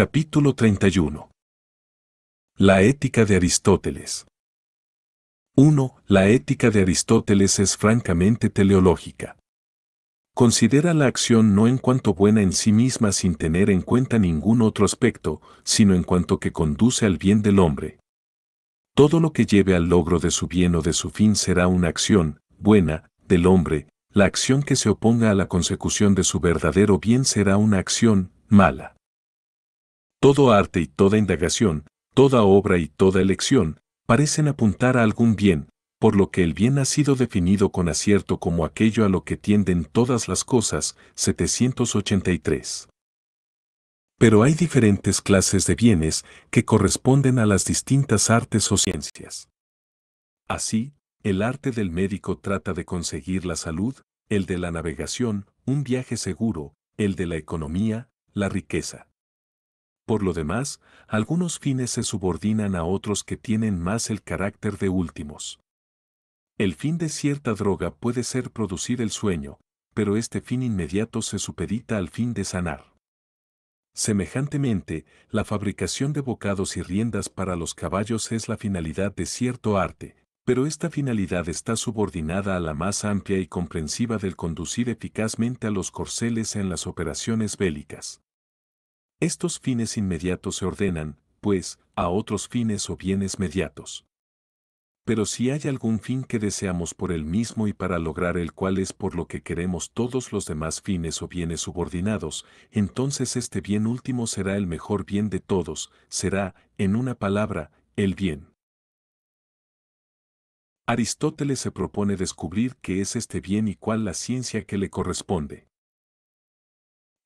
Capítulo 31. La ética de Aristóteles. 1. La ética de Aristóteles es francamente teleológica. Considera la acción no en cuanto buena en sí misma sin tener en cuenta ningún otro aspecto, sino en cuanto que conduce al bien del hombre. Todo lo que lleve al logro de su bien o de su fin será una acción, buena, del hombre, la acción que se oponga a la consecución de su verdadero bien será una acción, mala. Todo arte y toda indagación, toda obra y toda elección, parecen apuntar a algún bien, por lo que el bien ha sido definido con acierto como aquello a lo que tienden todas las cosas, 783. Pero hay diferentes clases de bienes que corresponden a las distintas artes o ciencias. Así, el arte del médico trata de conseguir la salud, el de la navegación, un viaje seguro, el de la economía, la riqueza. Por lo demás, algunos fines se subordinan a otros que tienen más el carácter de últimos. El fin de cierta droga puede ser producir el sueño, pero este fin inmediato se supedita al fin de sanar. Semejantemente, la fabricación de bocados y riendas para los caballos es la finalidad de cierto arte, pero esta finalidad está subordinada a la más amplia y comprensiva del conducir eficazmente a los corceles en las operaciones bélicas. Estos fines inmediatos se ordenan, pues, a otros fines o bienes mediatos. Pero si hay algún fin que deseamos por el mismo y para lograr el cual es por lo que queremos todos los demás fines o bienes subordinados, entonces este bien último será el mejor bien de todos, será, en una palabra, el bien. Aristóteles se propone descubrir qué es este bien y cuál la ciencia que le corresponde.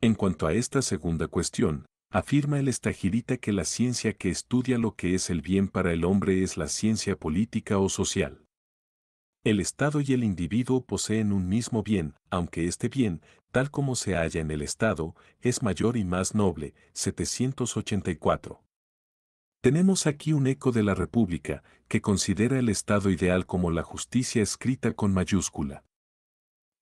En cuanto a esta segunda cuestión, afirma el estagirita que la ciencia que estudia lo que es el bien para el hombre es la ciencia política o social. El Estado y el individuo poseen un mismo bien, aunque este bien, tal como se halla en el Estado, es mayor y más noble. 784. Tenemos aquí un eco de la República, que considera el Estado ideal como la justicia escrita con mayúscula.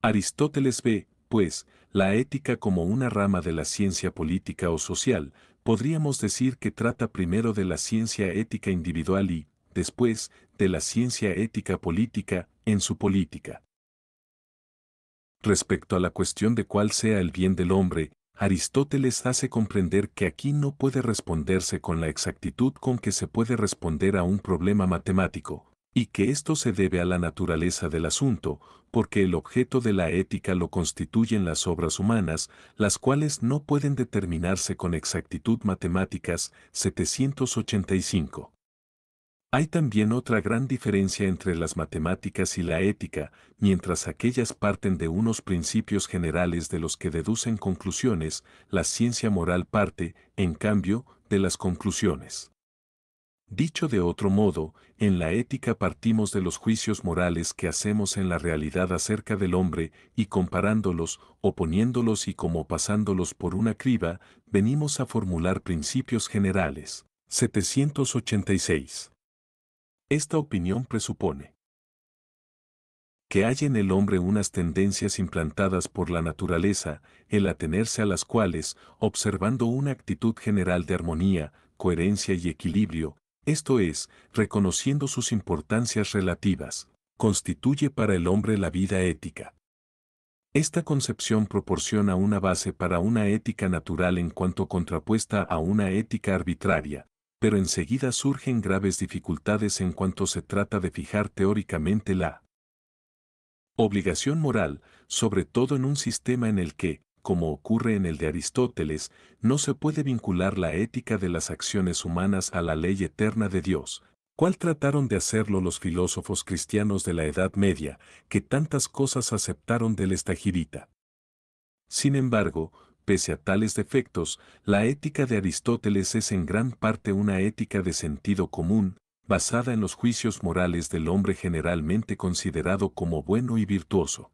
Aristóteles ve pues, la ética como una rama de la ciencia política o social, podríamos decir que trata primero de la ciencia ética individual y, después, de la ciencia ética política en su política. Respecto a la cuestión de cuál sea el bien del hombre, Aristóteles hace comprender que aquí no puede responderse con la exactitud con que se puede responder a un problema matemático, y que esto se debe a la naturaleza del asunto, porque el objeto de la ética lo constituyen las obras humanas, las cuales no pueden determinarse con exactitud matemáticas 785. Hay también otra gran diferencia entre las matemáticas y la ética, mientras aquellas parten de unos principios generales de los que deducen conclusiones, la ciencia moral parte, en cambio, de las conclusiones. Dicho de otro modo, en la ética partimos de los juicios morales que hacemos en la realidad acerca del hombre y comparándolos, oponiéndolos y como pasándolos por una criba, venimos a formular principios generales. 786. Esta opinión presupone que hay en el hombre unas tendencias implantadas por la naturaleza, el atenerse a las cuales, observando una actitud general de armonía, coherencia y equilibrio, esto es, reconociendo sus importancias relativas, constituye para el hombre la vida ética. Esta concepción proporciona una base para una ética natural en cuanto contrapuesta a una ética arbitraria, pero enseguida surgen graves dificultades en cuanto se trata de fijar teóricamente la obligación moral, sobre todo en un sistema en el que, como ocurre en el de Aristóteles, no se puede vincular la ética de las acciones humanas a la ley eterna de Dios, cual trataron de hacerlo los filósofos cristianos de la Edad Media, que tantas cosas aceptaron del estagirita. Sin embargo, pese a tales defectos, la ética de Aristóteles es en gran parte una ética de sentido común, basada en los juicios morales del hombre generalmente considerado como bueno y virtuoso.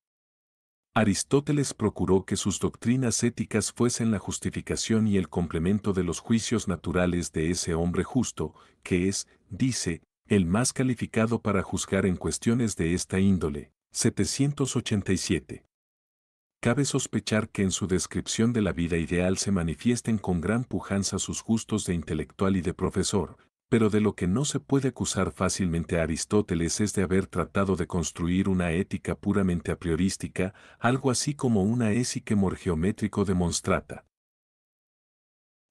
Aristóteles procuró que sus doctrinas éticas fuesen la justificación y el complemento de los juicios naturales de ese hombre justo, que es, dice, el más calificado para juzgar en cuestiones de esta índole. 787. Cabe sospechar que en su descripción de la vida ideal se manifiesten con gran pujanza sus gustos de intelectual y de profesor, pero de lo que no se puede acusar fácilmente a Aristóteles es de haber tratado de construir una ética puramente apriorística, algo así como una ésique morgeométrico demonstrata.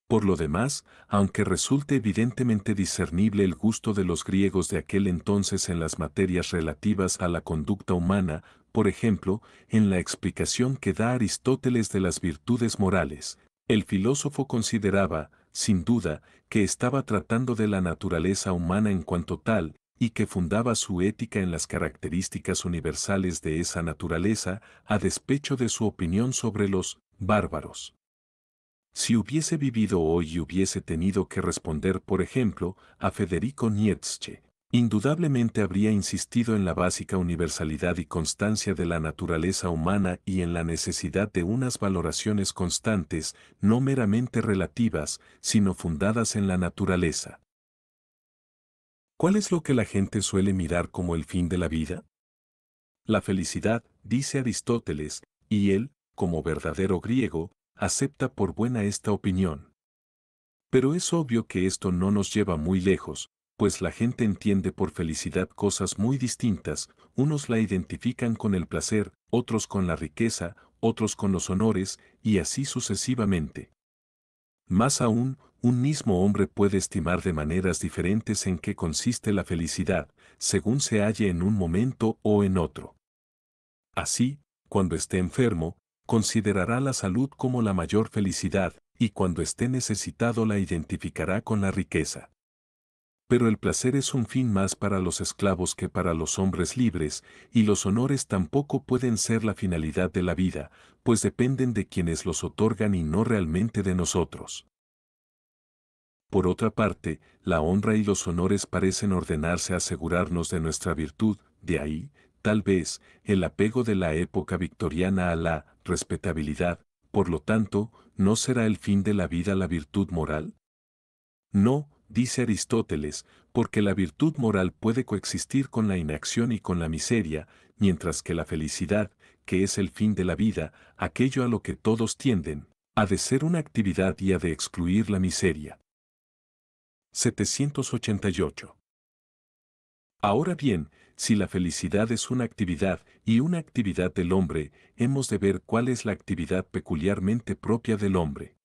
Por lo demás, aunque resulte evidentemente discernible el gusto de los griegos de aquel entonces en las materias relativas a la conducta humana, por ejemplo, en la explicación que da Aristóteles de las virtudes morales, el filósofo consideraba, sin duda, que estaba tratando de la naturaleza humana en cuanto tal, y que fundaba su ética en las características universales de esa naturaleza, a despecho de su opinión sobre los bárbaros. Si hubiese vivido hoy y hubiese tenido que responder, por ejemplo, a Federico Nietzsche, indudablemente habría insistido en la básica universalidad y constancia de la naturaleza humana y en la necesidad de unas valoraciones constantes, no meramente relativas, sino fundadas en la naturaleza. ¿Cuál es lo que la gente suele mirar como el fin de la vida? La felicidad, dice Aristóteles, y él, como verdadero griego, acepta por buena esta opinión. Pero es obvio que esto no nos lleva muy lejos, pues la gente entiende por felicidad cosas muy distintas, unos la identifican con el placer, otros con la riqueza, otros con los honores, y así sucesivamente. Más aún, un mismo hombre puede estimar de maneras diferentes en qué consiste la felicidad, según se halle en un momento o en otro. Así, cuando esté enfermo, considerará la salud como la mayor felicidad, y cuando esté necesitado la identificará con la riqueza pero el placer es un fin más para los esclavos que para los hombres libres, y los honores tampoco pueden ser la finalidad de la vida, pues dependen de quienes los otorgan y no realmente de nosotros. Por otra parte, la honra y los honores parecen ordenarse a asegurarnos de nuestra virtud, de ahí, tal vez, el apego de la época victoriana a la respetabilidad, por lo tanto, ¿no será el fin de la vida la virtud moral? No, dice Aristóteles, porque la virtud moral puede coexistir con la inacción y con la miseria, mientras que la felicidad, que es el fin de la vida, aquello a lo que todos tienden, ha de ser una actividad y ha de excluir la miseria. 788. Ahora bien, si la felicidad es una actividad y una actividad del hombre, hemos de ver cuál es la actividad peculiarmente propia del hombre.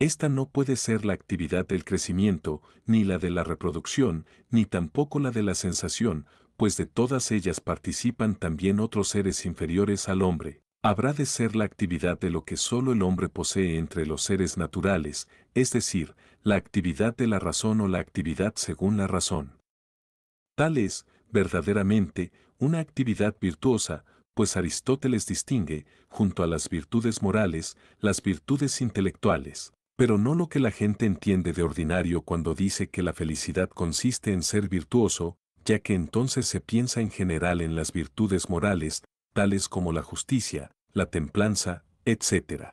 Esta no puede ser la actividad del crecimiento, ni la de la reproducción, ni tampoco la de la sensación, pues de todas ellas participan también otros seres inferiores al hombre. Habrá de ser la actividad de lo que solo el hombre posee entre los seres naturales, es decir, la actividad de la razón o la actividad según la razón. Tal es, verdaderamente, una actividad virtuosa, pues Aristóteles distingue, junto a las virtudes morales, las virtudes intelectuales pero no lo que la gente entiende de ordinario cuando dice que la felicidad consiste en ser virtuoso, ya que entonces se piensa en general en las virtudes morales, tales como la justicia, la templanza, etc.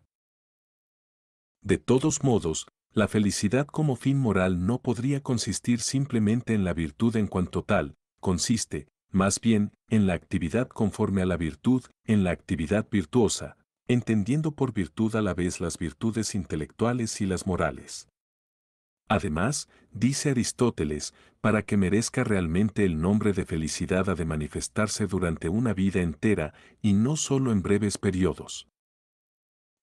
De todos modos, la felicidad como fin moral no podría consistir simplemente en la virtud en cuanto tal, consiste, más bien, en la actividad conforme a la virtud, en la actividad virtuosa, entendiendo por virtud a la vez las virtudes intelectuales y las morales. Además, dice Aristóteles, para que merezca realmente el nombre de felicidad ha de manifestarse durante una vida entera y no solo en breves periodos.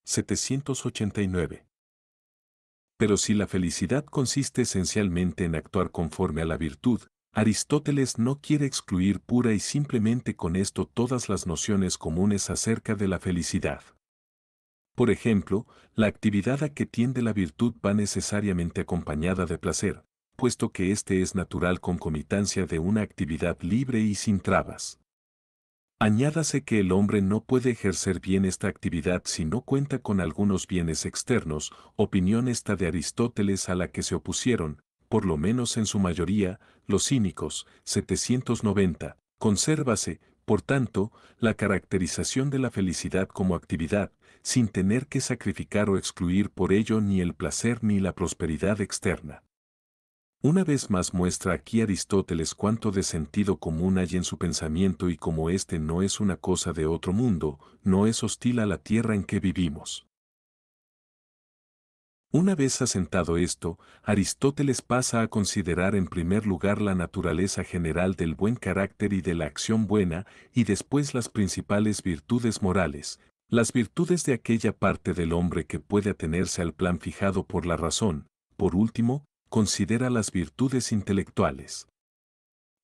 789. Pero si la felicidad consiste esencialmente en actuar conforme a la virtud, Aristóteles no quiere excluir pura y simplemente con esto todas las nociones comunes acerca de la felicidad. Por ejemplo, la actividad a que tiende la virtud va necesariamente acompañada de placer, puesto que éste es natural concomitancia de una actividad libre y sin trabas. Añádase que el hombre no puede ejercer bien esta actividad si no cuenta con algunos bienes externos, opinión esta de Aristóteles a la que se opusieron, por lo menos en su mayoría, los cínicos, 790. Consérvase, por tanto, la caracterización de la felicidad como actividad, sin tener que sacrificar o excluir por ello ni el placer ni la prosperidad externa. Una vez más muestra aquí Aristóteles cuánto de sentido común hay en su pensamiento y cómo éste no es una cosa de otro mundo, no es hostil a la tierra en que vivimos. Una vez asentado esto, Aristóteles pasa a considerar en primer lugar la naturaleza general del buen carácter y de la acción buena, y después las principales virtudes morales, las virtudes de aquella parte del hombre que puede atenerse al plan fijado por la razón, por último, considera las virtudes intelectuales.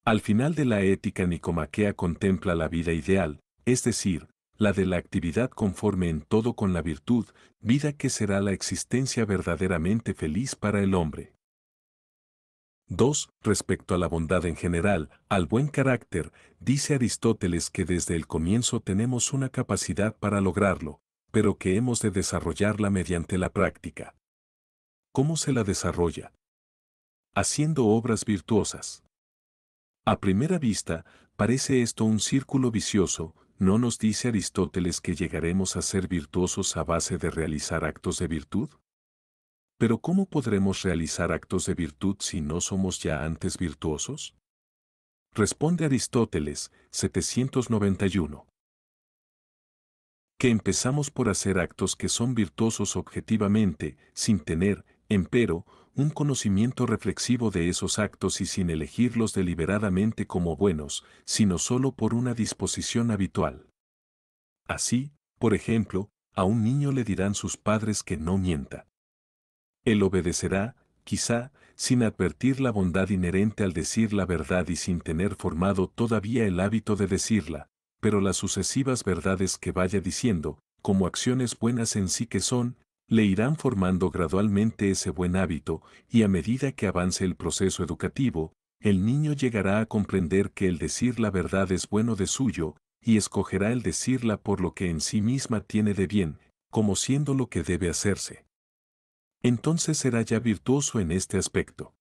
Al final de la ética nicomaquea contempla la vida ideal, es decir, la de la actividad conforme en todo con la virtud, vida que será la existencia verdaderamente feliz para el hombre. 2. Respecto a la bondad en general, al buen carácter, dice Aristóteles que desde el comienzo tenemos una capacidad para lograrlo, pero que hemos de desarrollarla mediante la práctica. ¿Cómo se la desarrolla? Haciendo obras virtuosas. A primera vista, parece esto un círculo vicioso, ¿no nos dice Aristóteles que llegaremos a ser virtuosos a base de realizar actos de virtud? Pero ¿cómo podremos realizar actos de virtud si no somos ya antes virtuosos? Responde Aristóteles, 791. Que empezamos por hacer actos que son virtuosos objetivamente, sin tener, empero, un conocimiento reflexivo de esos actos y sin elegirlos deliberadamente como buenos, sino solo por una disposición habitual. Así, por ejemplo, a un niño le dirán sus padres que no mienta. Él obedecerá, quizá, sin advertir la bondad inherente al decir la verdad y sin tener formado todavía el hábito de decirla, pero las sucesivas verdades que vaya diciendo, como acciones buenas en sí que son, le irán formando gradualmente ese buen hábito, y a medida que avance el proceso educativo, el niño llegará a comprender que el decir la verdad es bueno de suyo, y escogerá el decirla por lo que en sí misma tiene de bien, como siendo lo que debe hacerse entonces será ya virtuoso en este aspecto.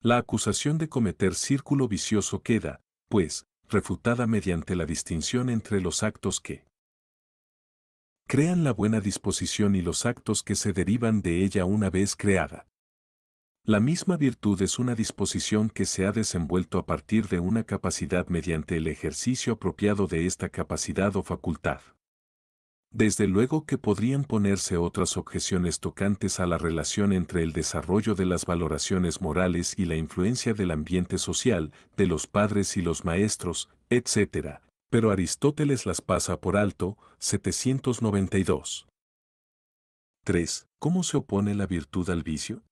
La acusación de cometer círculo vicioso queda, pues, refutada mediante la distinción entre los actos que crean la buena disposición y los actos que se derivan de ella una vez creada. La misma virtud es una disposición que se ha desenvuelto a partir de una capacidad mediante el ejercicio apropiado de esta capacidad o facultad desde luego que podrían ponerse otras objeciones tocantes a la relación entre el desarrollo de las valoraciones morales y la influencia del ambiente social, de los padres y los maestros, etc. Pero Aristóteles las pasa por alto, 792. 3. ¿Cómo se opone la virtud al vicio?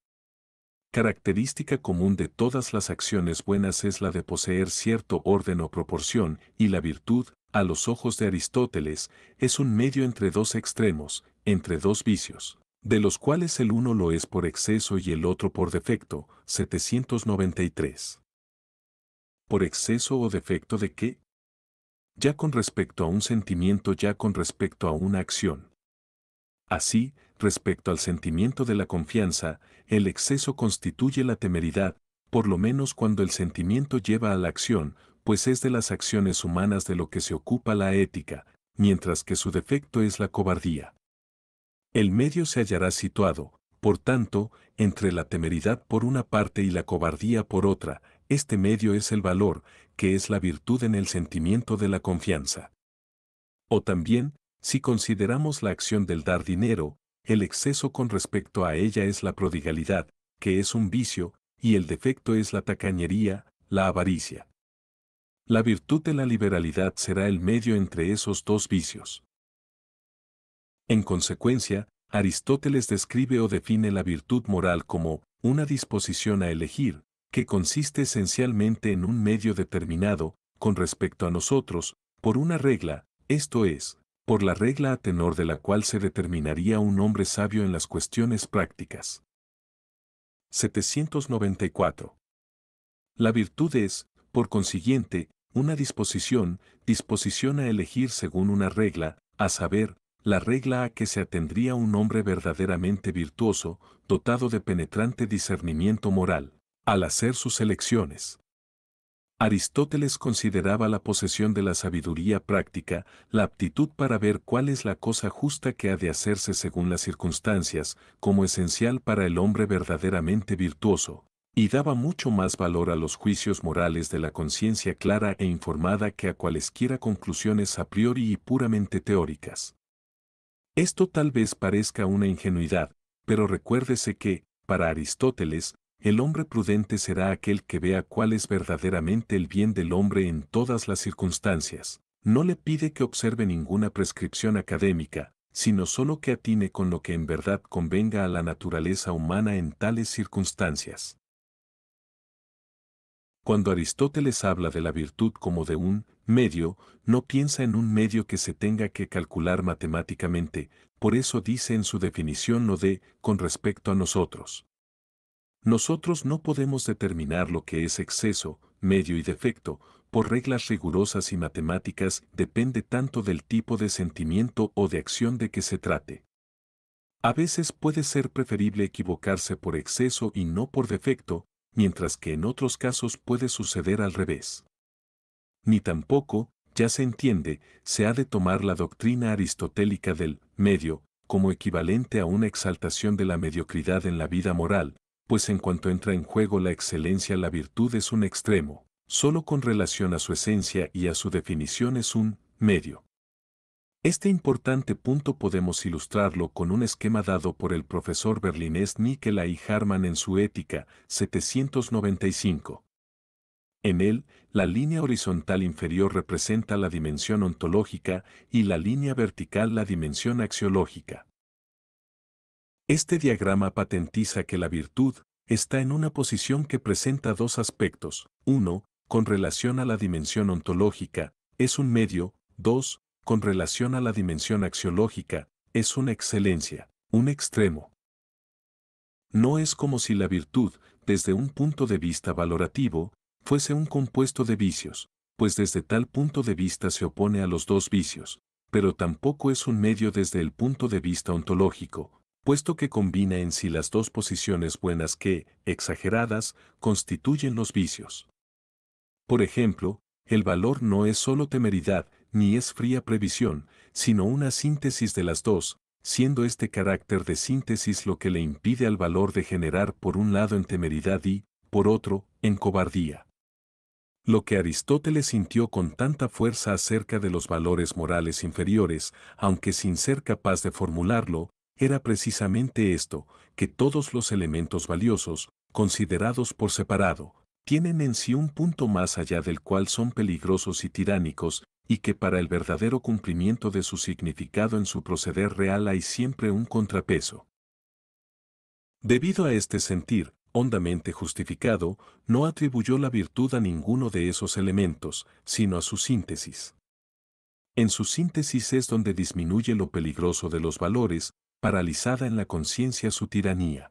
Característica común de todas las acciones buenas es la de poseer cierto orden o proporción, y la virtud, a los ojos de Aristóteles, es un medio entre dos extremos, entre dos vicios, de los cuales el uno lo es por exceso y el otro por defecto, 793. ¿Por exceso o defecto de qué? Ya con respecto a un sentimiento, ya con respecto a una acción. Así, respecto al sentimiento de la confianza, el exceso constituye la temeridad, por lo menos cuando el sentimiento lleva a la acción, pues es de las acciones humanas de lo que se ocupa la ética, mientras que su defecto es la cobardía. El medio se hallará situado, por tanto, entre la temeridad por una parte y la cobardía por otra, este medio es el valor, que es la virtud en el sentimiento de la confianza. O también, si consideramos la acción del dar dinero, el exceso con respecto a ella es la prodigalidad, que es un vicio, y el defecto es la tacañería, la avaricia. La virtud de la liberalidad será el medio entre esos dos vicios. En consecuencia, Aristóteles describe o define la virtud moral como una disposición a elegir, que consiste esencialmente en un medio determinado, con respecto a nosotros, por una regla, esto es, por la regla a tenor de la cual se determinaría un hombre sabio en las cuestiones prácticas. 794. La virtud es, por consiguiente, una disposición, disposición a elegir según una regla, a saber, la regla a que se atendría un hombre verdaderamente virtuoso, dotado de penetrante discernimiento moral, al hacer sus elecciones. Aristóteles consideraba la posesión de la sabiduría práctica, la aptitud para ver cuál es la cosa justa que ha de hacerse según las circunstancias, como esencial para el hombre verdaderamente virtuoso, y daba mucho más valor a los juicios morales de la conciencia clara e informada que a cualesquiera conclusiones a priori y puramente teóricas. Esto tal vez parezca una ingenuidad, pero recuérdese que, para Aristóteles, el hombre prudente será aquel que vea cuál es verdaderamente el bien del hombre en todas las circunstancias. No le pide que observe ninguna prescripción académica, sino solo que atine con lo que en verdad convenga a la naturaleza humana en tales circunstancias. Cuando Aristóteles habla de la virtud como de un medio, no piensa en un medio que se tenga que calcular matemáticamente, por eso dice en su definición no de con respecto a nosotros. Nosotros no podemos determinar lo que es exceso, medio y defecto, por reglas rigurosas y matemáticas depende tanto del tipo de sentimiento o de acción de que se trate. A veces puede ser preferible equivocarse por exceso y no por defecto, mientras que en otros casos puede suceder al revés. Ni tampoco, ya se entiende, se ha de tomar la doctrina aristotélica del medio como equivalente a una exaltación de la mediocridad en la vida moral, pues en cuanto entra en juego la excelencia la virtud es un extremo, solo con relación a su esencia y a su definición es un medio. Este importante punto podemos ilustrarlo con un esquema dado por el profesor berlinés y Harman en su Ética 795. En él, la línea horizontal inferior representa la dimensión ontológica y la línea vertical la dimensión axiológica. Este diagrama patentiza que la virtud está en una posición que presenta dos aspectos. Uno, con relación a la dimensión ontológica, es un medio. Dos, con relación a la dimensión axiológica, es una excelencia, un extremo. No es como si la virtud, desde un punto de vista valorativo, fuese un compuesto de vicios, pues desde tal punto de vista se opone a los dos vicios, pero tampoco es un medio desde el punto de vista ontológico, puesto que combina en sí las dos posiciones buenas que, exageradas, constituyen los vicios. Por ejemplo, el valor no es solo temeridad, ni es fría previsión, sino una síntesis de las dos, siendo este carácter de síntesis lo que le impide al valor de generar por un lado en temeridad y, por otro, en cobardía. Lo que Aristóteles sintió con tanta fuerza acerca de los valores morales inferiores, aunque sin ser capaz de formularlo, era precisamente esto, que todos los elementos valiosos, considerados por separado, tienen en sí un punto más allá del cual son peligrosos y tiránicos, y que para el verdadero cumplimiento de su significado en su proceder real hay siempre un contrapeso. Debido a este sentir, hondamente justificado, no atribuyó la virtud a ninguno de esos elementos, sino a su síntesis. En su síntesis es donde disminuye lo peligroso de los valores, paralizada en la conciencia su tiranía.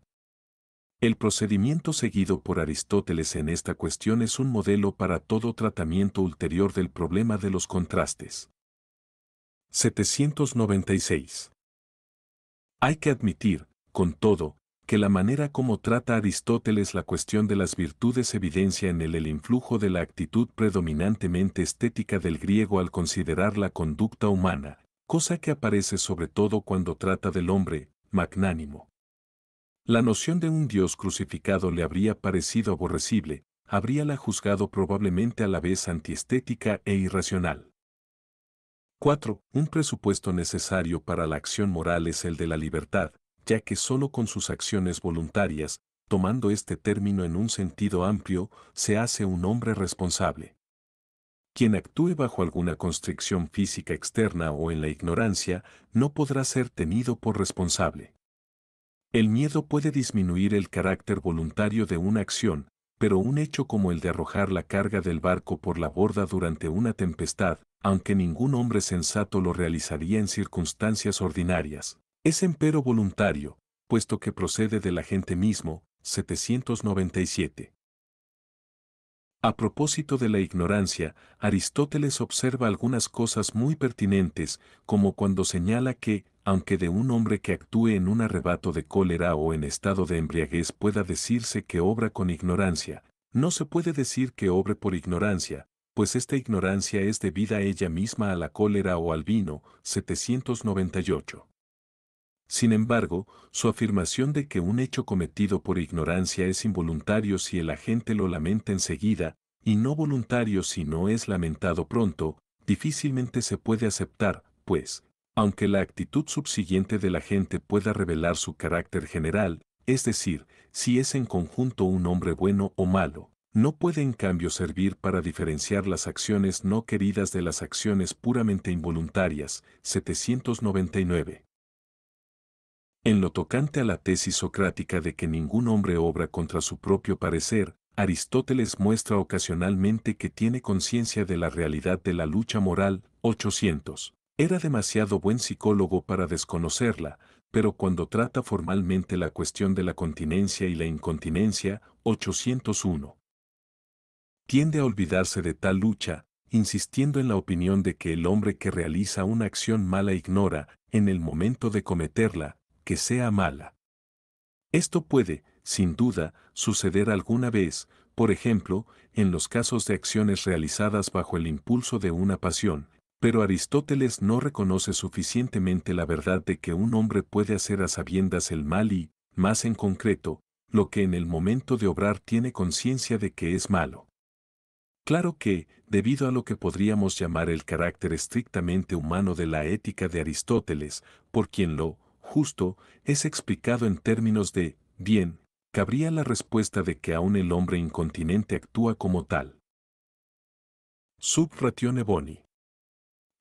El procedimiento seguido por Aristóteles en esta cuestión es un modelo para todo tratamiento ulterior del problema de los contrastes. 796. Hay que admitir, con todo, que la manera como trata Aristóteles la cuestión de las virtudes evidencia en él el influjo de la actitud predominantemente estética del griego al considerar la conducta humana, cosa que aparece sobre todo cuando trata del hombre, magnánimo, la noción de un Dios crucificado le habría parecido aborrecible, la juzgado probablemente a la vez antiestética e irracional. 4. Un presupuesto necesario para la acción moral es el de la libertad, ya que sólo con sus acciones voluntarias, tomando este término en un sentido amplio, se hace un hombre responsable. Quien actúe bajo alguna constricción física externa o en la ignorancia, no podrá ser tenido por responsable. El miedo puede disminuir el carácter voluntario de una acción, pero un hecho como el de arrojar la carga del barco por la borda durante una tempestad, aunque ningún hombre sensato lo realizaría en circunstancias ordinarias, es empero voluntario, puesto que procede de la gente mismo, 797. A propósito de la ignorancia, Aristóteles observa algunas cosas muy pertinentes, como cuando señala que aunque de un hombre que actúe en un arrebato de cólera o en estado de embriaguez pueda decirse que obra con ignorancia, no se puede decir que obre por ignorancia, pues esta ignorancia es debida ella misma a la cólera o al vino, 798. Sin embargo, su afirmación de que un hecho cometido por ignorancia es involuntario si el agente lo lamenta enseguida, y no voluntario si no es lamentado pronto, difícilmente se puede aceptar, pues, aunque la actitud subsiguiente de la gente pueda revelar su carácter general, es decir, si es en conjunto un hombre bueno o malo, no puede en cambio servir para diferenciar las acciones no queridas de las acciones puramente involuntarias. 799. En lo tocante a la tesis socrática de que ningún hombre obra contra su propio parecer, Aristóteles muestra ocasionalmente que tiene conciencia de la realidad de la lucha moral, 800. Era demasiado buen psicólogo para desconocerla, pero cuando trata formalmente la cuestión de la continencia y la incontinencia, 801. Tiende a olvidarse de tal lucha, insistiendo en la opinión de que el hombre que realiza una acción mala ignora, en el momento de cometerla, que sea mala. Esto puede, sin duda, suceder alguna vez, por ejemplo, en los casos de acciones realizadas bajo el impulso de una pasión, pero Aristóteles no reconoce suficientemente la verdad de que un hombre puede hacer a sabiendas el mal y, más en concreto, lo que en el momento de obrar tiene conciencia de que es malo. Claro que, debido a lo que podríamos llamar el carácter estrictamente humano de la ética de Aristóteles, por quien lo justo es explicado en términos de bien, cabría la respuesta de que aún el hombre incontinente actúa como tal. Subratione Boni.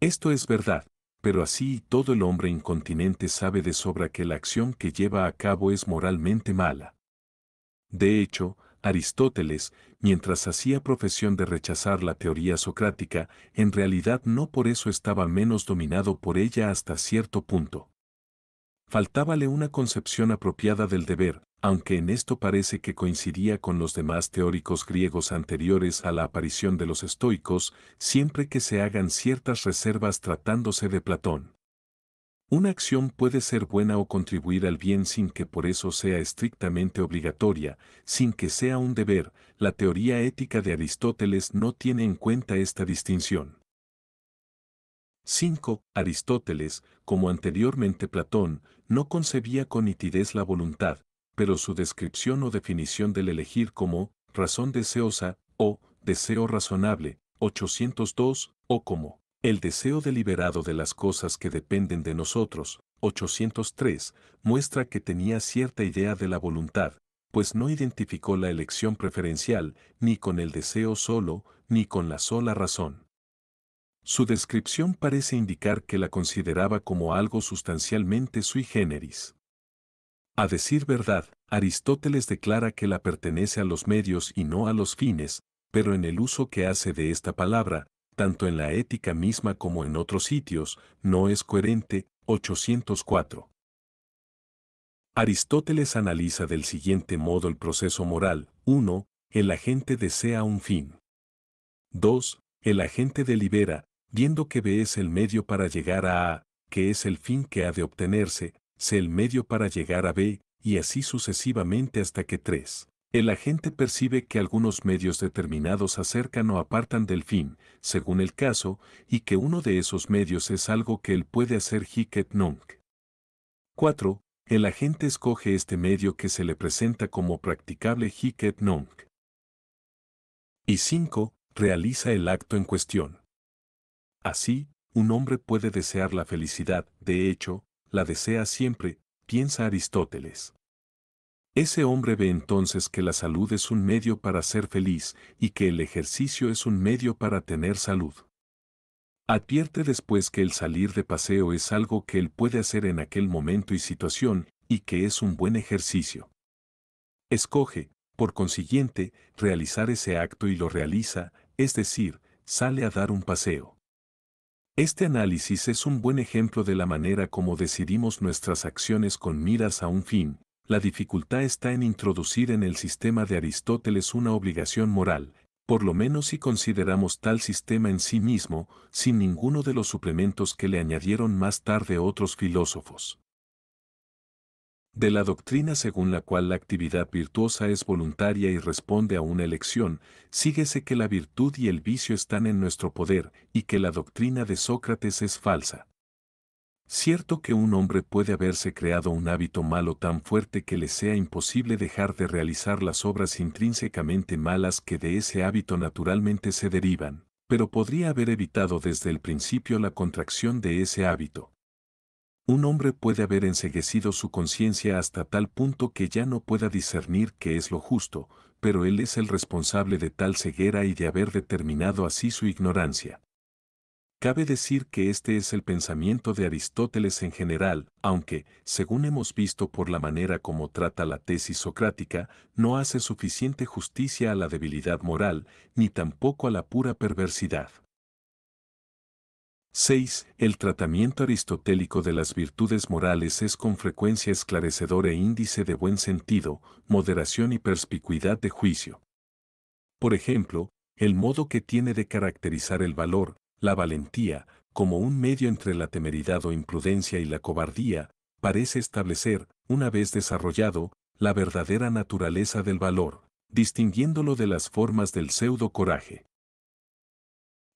Esto es verdad, pero así todo el hombre incontinente sabe de sobra que la acción que lleva a cabo es moralmente mala. De hecho, Aristóteles, mientras hacía profesión de rechazar la teoría socrática, en realidad no por eso estaba menos dominado por ella hasta cierto punto. Faltábale una concepción apropiada del deber, aunque en esto parece que coincidía con los demás teóricos griegos anteriores a la aparición de los estoicos, siempre que se hagan ciertas reservas tratándose de Platón. Una acción puede ser buena o contribuir al bien sin que por eso sea estrictamente obligatoria, sin que sea un deber, la teoría ética de Aristóteles no tiene en cuenta esta distinción. 5. Aristóteles, como anteriormente Platón, no concebía con nitidez la voluntad, pero su descripción o definición del elegir como razón deseosa o deseo razonable, 802, o como el deseo deliberado de las cosas que dependen de nosotros, 803, muestra que tenía cierta idea de la voluntad, pues no identificó la elección preferencial ni con el deseo solo, ni con la sola razón. Su descripción parece indicar que la consideraba como algo sustancialmente sui generis. A decir verdad, Aristóteles declara que la pertenece a los medios y no a los fines, pero en el uso que hace de esta palabra, tanto en la ética misma como en otros sitios, no es coherente. 804. Aristóteles analiza del siguiente modo el proceso moral. 1. El agente desea un fin. 2. El agente delibera, viendo que B es el medio para llegar a A, que es el fin que ha de obtenerse el medio para llegar a B, y así sucesivamente hasta que 3. El agente percibe que algunos medios determinados acercan o apartan del fin, según el caso, y que uno de esos medios es algo que él puede hacer hic nunc. 4. El agente escoge este medio que se le presenta como practicable hic nonc Y 5. Realiza el acto en cuestión. Así, un hombre puede desear la felicidad, de hecho, la desea siempre, piensa Aristóteles. Ese hombre ve entonces que la salud es un medio para ser feliz y que el ejercicio es un medio para tener salud. Advierte después que el salir de paseo es algo que él puede hacer en aquel momento y situación y que es un buen ejercicio. Escoge, por consiguiente, realizar ese acto y lo realiza, es decir, sale a dar un paseo. Este análisis es un buen ejemplo de la manera como decidimos nuestras acciones con miras a un fin. La dificultad está en introducir en el sistema de Aristóteles una obligación moral, por lo menos si consideramos tal sistema en sí mismo, sin ninguno de los suplementos que le añadieron más tarde otros filósofos de la doctrina según la cual la actividad virtuosa es voluntaria y responde a una elección, síguese que la virtud y el vicio están en nuestro poder y que la doctrina de Sócrates es falsa. Cierto que un hombre puede haberse creado un hábito malo tan fuerte que le sea imposible dejar de realizar las obras intrínsecamente malas que de ese hábito naturalmente se derivan, pero podría haber evitado desde el principio la contracción de ese hábito un hombre puede haber enseguecido su conciencia hasta tal punto que ya no pueda discernir qué es lo justo, pero él es el responsable de tal ceguera y de haber determinado así su ignorancia. Cabe decir que este es el pensamiento de Aristóteles en general, aunque, según hemos visto por la manera como trata la tesis socrática, no hace suficiente justicia a la debilidad moral, ni tampoco a la pura perversidad. 6. El tratamiento aristotélico de las virtudes morales es con frecuencia esclarecedor e índice de buen sentido, moderación y perspicuidad de juicio. Por ejemplo, el modo que tiene de caracterizar el valor, la valentía, como un medio entre la temeridad o imprudencia y la cobardía, parece establecer, una vez desarrollado, la verdadera naturaleza del valor, distinguiéndolo de las formas del pseudo coraje.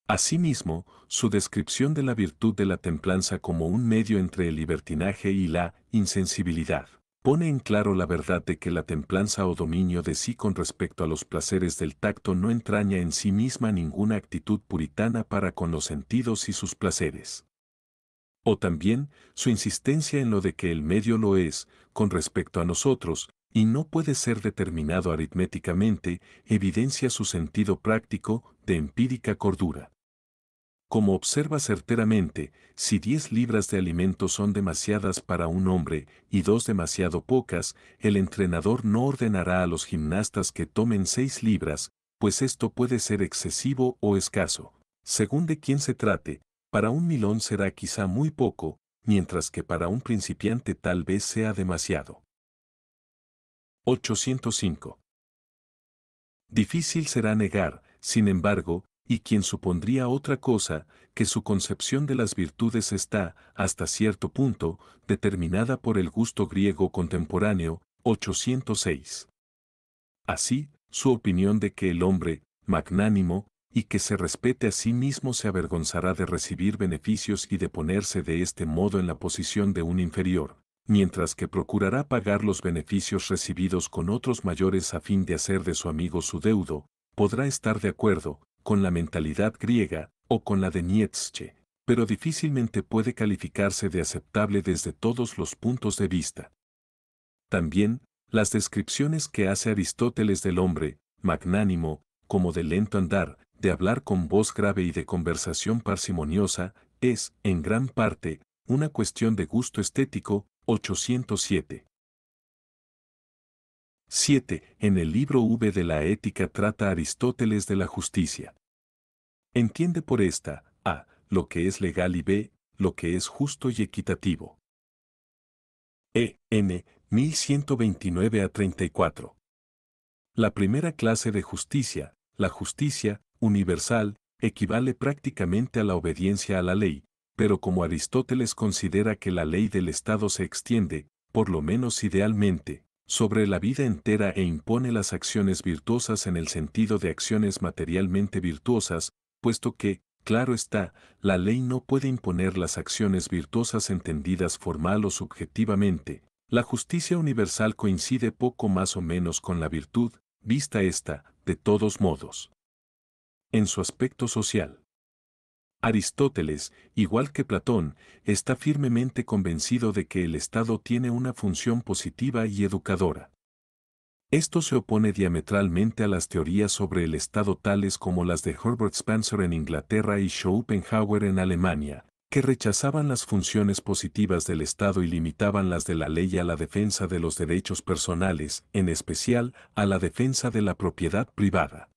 Asimismo, su descripción de la virtud de la templanza como un medio entre el libertinaje y la insensibilidad pone en claro la verdad de que la templanza o dominio de sí con respecto a los placeres del tacto no entraña en sí misma ninguna actitud puritana para con los sentidos y sus placeres. O también, su insistencia en lo de que el medio lo es, con respecto a nosotros, y no puede ser determinado aritméticamente, evidencia su sentido práctico de empírica cordura. Como observa certeramente, si 10 libras de alimento son demasiadas para un hombre y dos demasiado pocas, el entrenador no ordenará a los gimnastas que tomen 6 libras, pues esto puede ser excesivo o escaso. Según de quién se trate, para un milón será quizá muy poco, mientras que para un principiante tal vez sea demasiado. 805. Difícil será negar, sin embargo, y quien supondría otra cosa, que su concepción de las virtudes está, hasta cierto punto, determinada por el gusto griego contemporáneo, 806. Así, su opinión de que el hombre, magnánimo, y que se respete a sí mismo se avergonzará de recibir beneficios y de ponerse de este modo en la posición de un inferior, mientras que procurará pagar los beneficios recibidos con otros mayores a fin de hacer de su amigo su deudo, podrá estar de acuerdo, con la mentalidad griega o con la de Nietzsche, pero difícilmente puede calificarse de aceptable desde todos los puntos de vista. También, las descripciones que hace Aristóteles del hombre, magnánimo, como de lento andar, de hablar con voz grave y de conversación parsimoniosa, es, en gran parte, una cuestión de gusto estético, 807. 7. En el libro V de la Ética trata Aristóteles de la justicia. Entiende por esta, a, lo que es legal y b, lo que es justo y equitativo. E. N. 1129 a 34. La primera clase de justicia, la justicia, universal, equivale prácticamente a la obediencia a la ley, pero como Aristóteles considera que la ley del Estado se extiende, por lo menos idealmente, sobre la vida entera e impone las acciones virtuosas en el sentido de acciones materialmente virtuosas, puesto que, claro está, la ley no puede imponer las acciones virtuosas entendidas formal o subjetivamente. La justicia universal coincide poco más o menos con la virtud, vista esta, de todos modos. En su aspecto social, Aristóteles, igual que Platón, está firmemente convencido de que el Estado tiene una función positiva y educadora. Esto se opone diametralmente a las teorías sobre el Estado tales como las de Herbert Spencer en Inglaterra y Schopenhauer en Alemania, que rechazaban las funciones positivas del Estado y limitaban las de la ley a la defensa de los derechos personales, en especial a la defensa de la propiedad privada.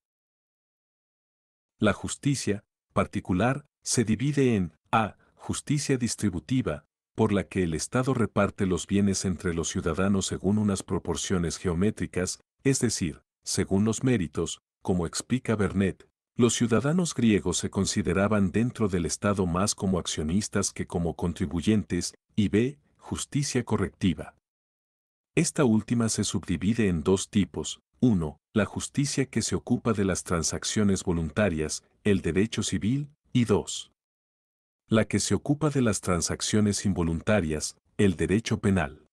La justicia, particular, se divide en a. Justicia distributiva, por la que el Estado reparte los bienes entre los ciudadanos según unas proporciones geométricas, es decir, según los méritos, como explica Bernet, los ciudadanos griegos se consideraban dentro del Estado más como accionistas que como contribuyentes, y b. Justicia correctiva. Esta última se subdivide en dos tipos, 1. La justicia que se ocupa de las transacciones voluntarias, el derecho civil, y 2. La que se ocupa de las transacciones involuntarias, el derecho penal.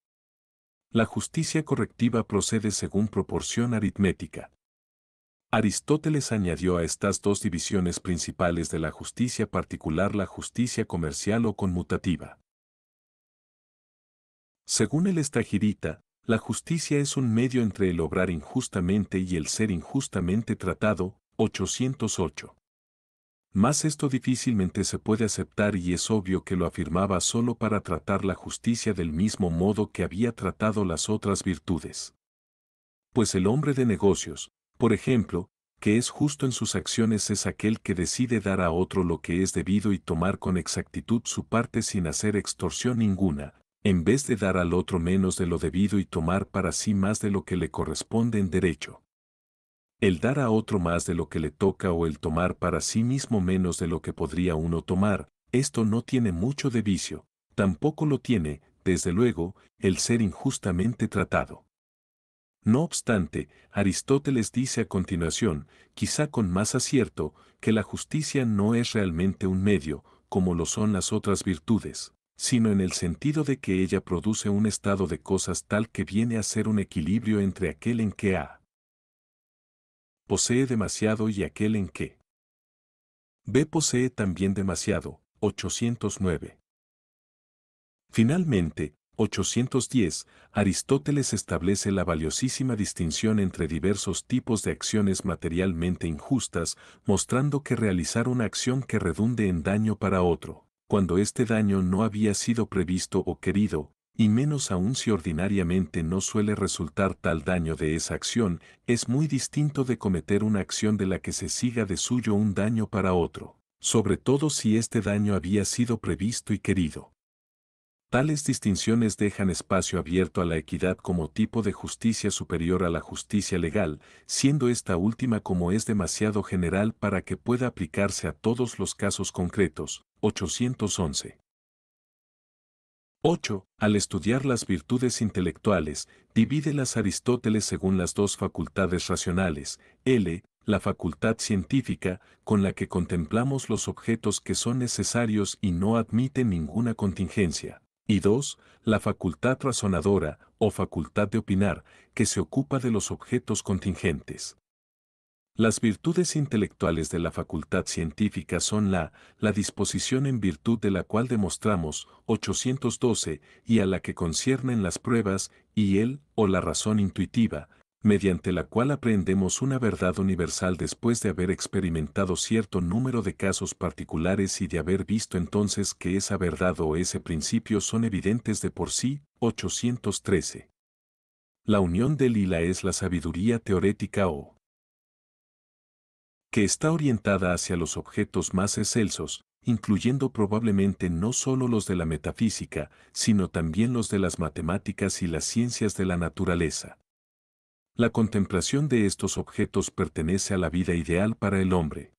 La justicia correctiva procede según proporción aritmética. Aristóteles añadió a estas dos divisiones principales de la justicia particular la justicia comercial o conmutativa. Según el estagirita, la justicia es un medio entre el obrar injustamente y el ser injustamente tratado, 808. Más esto difícilmente se puede aceptar y es obvio que lo afirmaba solo para tratar la justicia del mismo modo que había tratado las otras virtudes. Pues el hombre de negocios, por ejemplo, que es justo en sus acciones es aquel que decide dar a otro lo que es debido y tomar con exactitud su parte sin hacer extorsión ninguna, en vez de dar al otro menos de lo debido y tomar para sí más de lo que le corresponde en derecho. El dar a otro más de lo que le toca o el tomar para sí mismo menos de lo que podría uno tomar, esto no tiene mucho de vicio, tampoco lo tiene, desde luego, el ser injustamente tratado. No obstante, Aristóteles dice a continuación, quizá con más acierto, que la justicia no es realmente un medio, como lo son las otras virtudes, sino en el sentido de que ella produce un estado de cosas tal que viene a ser un equilibrio entre aquel en que ha posee demasiado y aquel en que B posee también demasiado, 809. Finalmente, 810, Aristóteles establece la valiosísima distinción entre diversos tipos de acciones materialmente injustas, mostrando que realizar una acción que redunde en daño para otro, cuando este daño no había sido previsto o querido, y menos aún si ordinariamente no suele resultar tal daño de esa acción, es muy distinto de cometer una acción de la que se siga de suyo un daño para otro, sobre todo si este daño había sido previsto y querido. Tales distinciones dejan espacio abierto a la equidad como tipo de justicia superior a la justicia legal, siendo esta última como es demasiado general para que pueda aplicarse a todos los casos concretos. 811. 8. Al estudiar las virtudes intelectuales, divide las Aristóteles según las dos facultades racionales, L, la facultad científica, con la que contemplamos los objetos que son necesarios y no admiten ninguna contingencia, y 2, la facultad razonadora, o facultad de opinar, que se ocupa de los objetos contingentes. Las virtudes intelectuales de la facultad científica son la, la disposición en virtud de la cual demostramos, 812, y a la que conciernen las pruebas, y el, o la razón intuitiva, mediante la cual aprendemos una verdad universal después de haber experimentado cierto número de casos particulares y de haber visto entonces que esa verdad o ese principio son evidentes de por sí, 813. La unión del Lila es la sabiduría teorética o que está orientada hacia los objetos más excelsos, incluyendo probablemente no solo los de la metafísica, sino también los de las matemáticas y las ciencias de la naturaleza. La contemplación de estos objetos pertenece a la vida ideal para el hombre.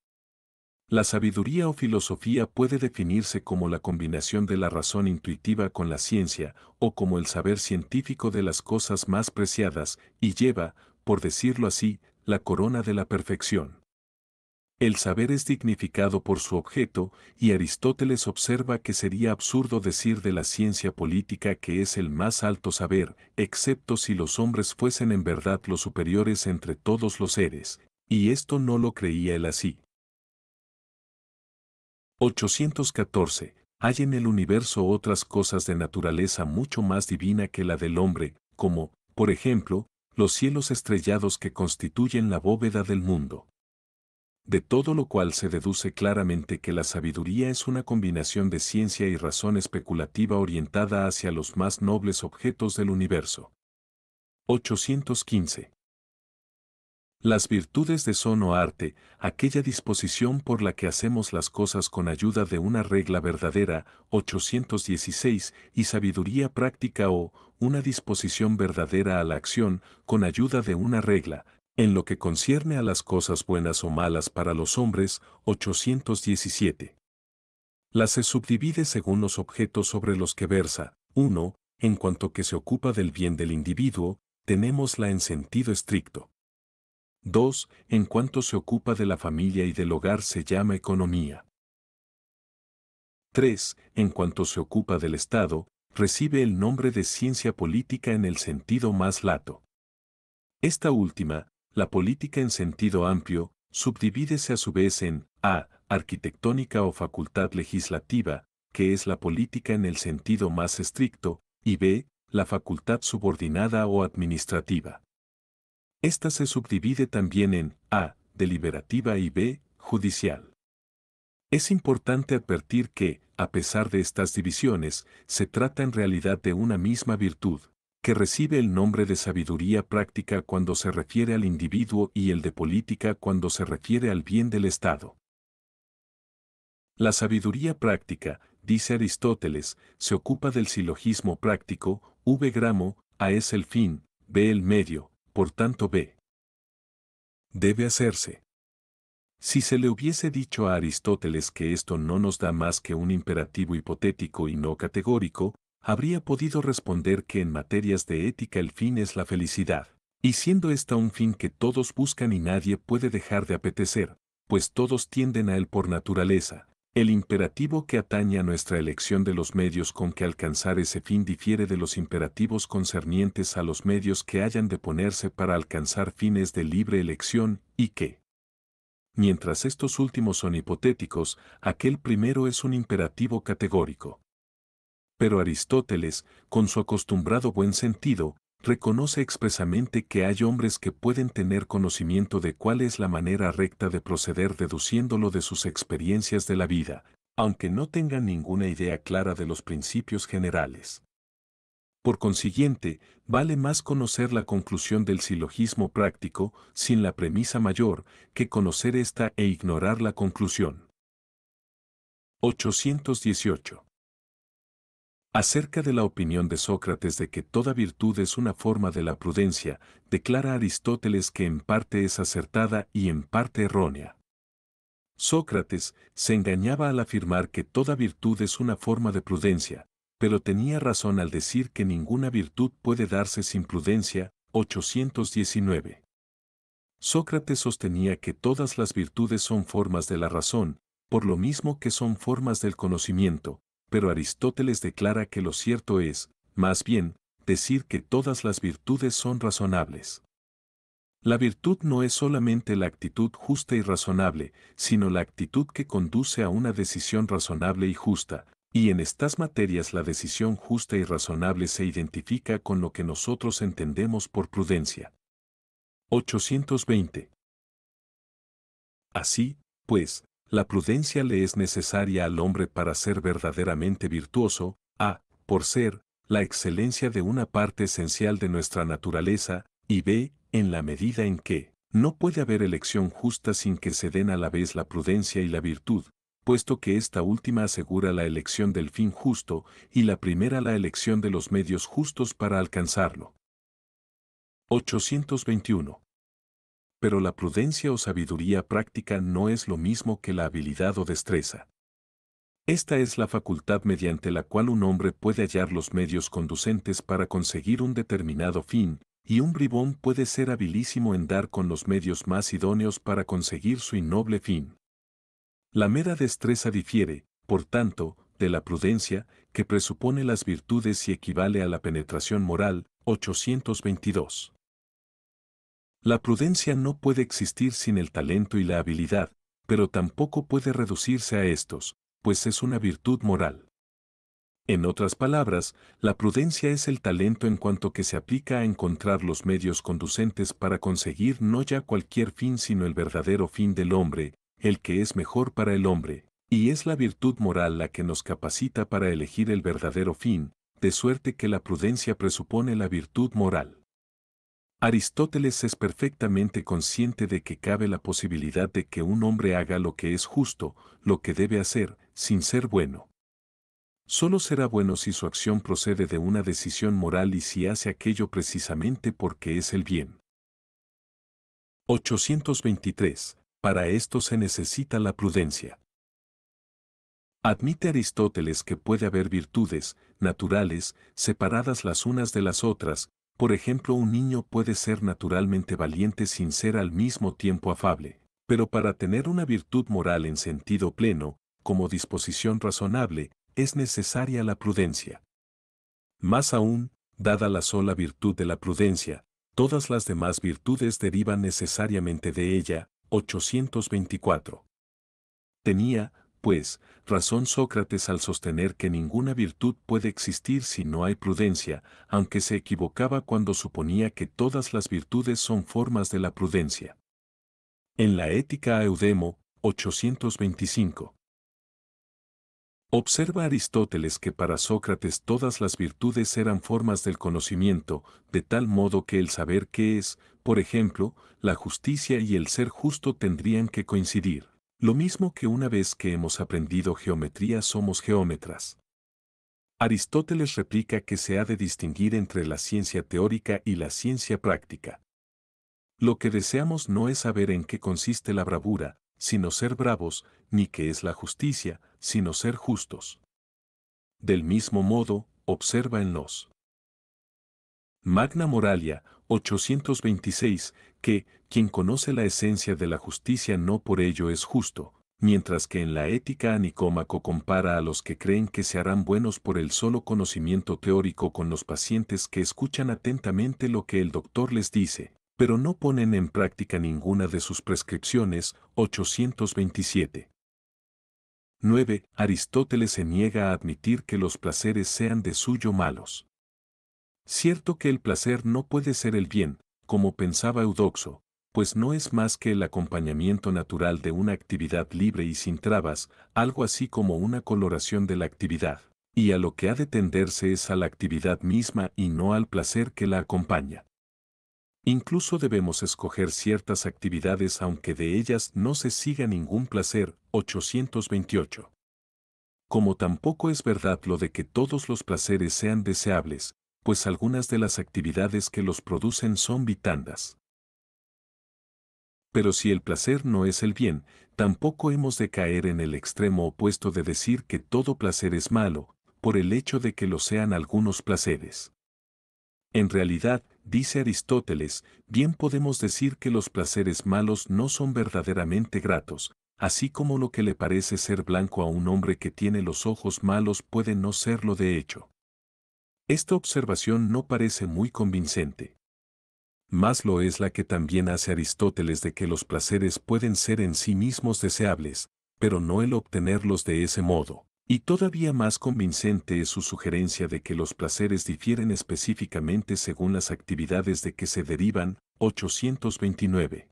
La sabiduría o filosofía puede definirse como la combinación de la razón intuitiva con la ciencia o como el saber científico de las cosas más preciadas y lleva, por decirlo así, la corona de la perfección. El saber es dignificado por su objeto, y Aristóteles observa que sería absurdo decir de la ciencia política que es el más alto saber, excepto si los hombres fuesen en verdad los superiores entre todos los seres, y esto no lo creía él así. 814. Hay en el universo otras cosas de naturaleza mucho más divina que la del hombre, como, por ejemplo, los cielos estrellados que constituyen la bóveda del mundo de todo lo cual se deduce claramente que la sabiduría es una combinación de ciencia y razón especulativa orientada hacia los más nobles objetos del universo. 815. Las virtudes de son o arte, aquella disposición por la que hacemos las cosas con ayuda de una regla verdadera, 816, y sabiduría práctica o, una disposición verdadera a la acción, con ayuda de una regla, en lo que concierne a las cosas buenas o malas para los hombres, 817. La se subdivide según los objetos sobre los que versa. 1. En cuanto que se ocupa del bien del individuo, tenemosla en sentido estricto. 2. En cuanto se ocupa de la familia y del hogar se llama economía. 3. En cuanto se ocupa del Estado, recibe el nombre de ciencia política en el sentido más lato. Esta última, la política en sentido amplio subdivídese a su vez en a. arquitectónica o facultad legislativa, que es la política en el sentido más estricto, y b. la facultad subordinada o administrativa. Esta se subdivide también en a. deliberativa y b. judicial. Es importante advertir que, a pesar de estas divisiones, se trata en realidad de una misma virtud, que recibe el nombre de sabiduría práctica cuando se refiere al individuo y el de política cuando se refiere al bien del Estado. La sabiduría práctica, dice Aristóteles, se ocupa del silogismo práctico, V gramo, A es el fin, B el medio, por tanto B. Debe hacerse. Si se le hubiese dicho a Aristóteles que esto no nos da más que un imperativo hipotético y no categórico, habría podido responder que en materias de ética el fin es la felicidad, y siendo esta un fin que todos buscan y nadie puede dejar de apetecer, pues todos tienden a él por naturaleza. El imperativo que atañe a nuestra elección de los medios con que alcanzar ese fin difiere de los imperativos concernientes a los medios que hayan de ponerse para alcanzar fines de libre elección y que, mientras estos últimos son hipotéticos, aquel primero es un imperativo categórico pero Aristóteles, con su acostumbrado buen sentido, reconoce expresamente que hay hombres que pueden tener conocimiento de cuál es la manera recta de proceder deduciéndolo de sus experiencias de la vida, aunque no tengan ninguna idea clara de los principios generales. Por consiguiente, vale más conocer la conclusión del silogismo práctico sin la premisa mayor que conocer esta e ignorar la conclusión. 818. Acerca de la opinión de Sócrates de que toda virtud es una forma de la prudencia, declara Aristóteles que en parte es acertada y en parte errónea. Sócrates se engañaba al afirmar que toda virtud es una forma de prudencia, pero tenía razón al decir que ninguna virtud puede darse sin prudencia, 819. Sócrates sostenía que todas las virtudes son formas de la razón, por lo mismo que son formas del conocimiento, pero Aristóteles declara que lo cierto es, más bien, decir que todas las virtudes son razonables. La virtud no es solamente la actitud justa y razonable, sino la actitud que conduce a una decisión razonable y justa, y en estas materias la decisión justa y razonable se identifica con lo que nosotros entendemos por prudencia. 820. Así, pues, la prudencia le es necesaria al hombre para ser verdaderamente virtuoso, a, por ser, la excelencia de una parte esencial de nuestra naturaleza, y b, en la medida en que, no puede haber elección justa sin que se den a la vez la prudencia y la virtud, puesto que esta última asegura la elección del fin justo y la primera la elección de los medios justos para alcanzarlo. 821 pero la prudencia o sabiduría práctica no es lo mismo que la habilidad o destreza. Esta es la facultad mediante la cual un hombre puede hallar los medios conducentes para conseguir un determinado fin, y un bribón puede ser habilísimo en dar con los medios más idóneos para conseguir su innoble fin. La mera destreza difiere, por tanto, de la prudencia, que presupone las virtudes y equivale a la penetración moral, 822. La prudencia no puede existir sin el talento y la habilidad, pero tampoco puede reducirse a estos, pues es una virtud moral. En otras palabras, la prudencia es el talento en cuanto que se aplica a encontrar los medios conducentes para conseguir no ya cualquier fin sino el verdadero fin del hombre, el que es mejor para el hombre, y es la virtud moral la que nos capacita para elegir el verdadero fin, de suerte que la prudencia presupone la virtud moral. Aristóteles es perfectamente consciente de que cabe la posibilidad de que un hombre haga lo que es justo, lo que debe hacer, sin ser bueno. Solo será bueno si su acción procede de una decisión moral y si hace aquello precisamente porque es el bien. 823. Para esto se necesita la prudencia. Admite Aristóteles que puede haber virtudes, naturales, separadas las unas de las otras, por ejemplo, un niño puede ser naturalmente valiente sin ser al mismo tiempo afable, pero para tener una virtud moral en sentido pleno, como disposición razonable, es necesaria la prudencia. Más aún, dada la sola virtud de la prudencia, todas las demás virtudes derivan necesariamente de ella, 824. Tenía, pues, razón Sócrates al sostener que ninguna virtud puede existir si no hay prudencia, aunque se equivocaba cuando suponía que todas las virtudes son formas de la prudencia. En la Ética a Eudemo, 825. Observa Aristóteles que para Sócrates todas las virtudes eran formas del conocimiento, de tal modo que el saber qué es, por ejemplo, la justicia y el ser justo tendrían que coincidir. Lo mismo que una vez que hemos aprendido geometría somos geómetras. Aristóteles replica que se ha de distinguir entre la ciencia teórica y la ciencia práctica. Lo que deseamos no es saber en qué consiste la bravura, sino ser bravos, ni qué es la justicia, sino ser justos. Del mismo modo, observa en los Magna Moralia, 826, que, quien conoce la esencia de la justicia no por ello es justo, mientras que en la ética a Nicómaco compara a los que creen que se harán buenos por el solo conocimiento teórico con los pacientes que escuchan atentamente lo que el doctor les dice, pero no ponen en práctica ninguna de sus prescripciones, 827. 9. Aristóteles se niega a admitir que los placeres sean de suyo malos. Cierto que el placer no puede ser el bien, como pensaba Eudoxo, pues no es más que el acompañamiento natural de una actividad libre y sin trabas, algo así como una coloración de la actividad, y a lo que ha de tenderse es a la actividad misma y no al placer que la acompaña. Incluso debemos escoger ciertas actividades aunque de ellas no se siga ningún placer. 828. Como tampoco es verdad lo de que todos los placeres sean deseables, pues algunas de las actividades que los producen son vitandas. Pero si el placer no es el bien, tampoco hemos de caer en el extremo opuesto de decir que todo placer es malo, por el hecho de que lo sean algunos placeres. En realidad, dice Aristóteles, bien podemos decir que los placeres malos no son verdaderamente gratos, así como lo que le parece ser blanco a un hombre que tiene los ojos malos puede no serlo de hecho. Esta observación no parece muy convincente. Más lo es la que también hace Aristóteles de que los placeres pueden ser en sí mismos deseables, pero no el obtenerlos de ese modo. Y todavía más convincente es su sugerencia de que los placeres difieren específicamente según las actividades de que se derivan, 829.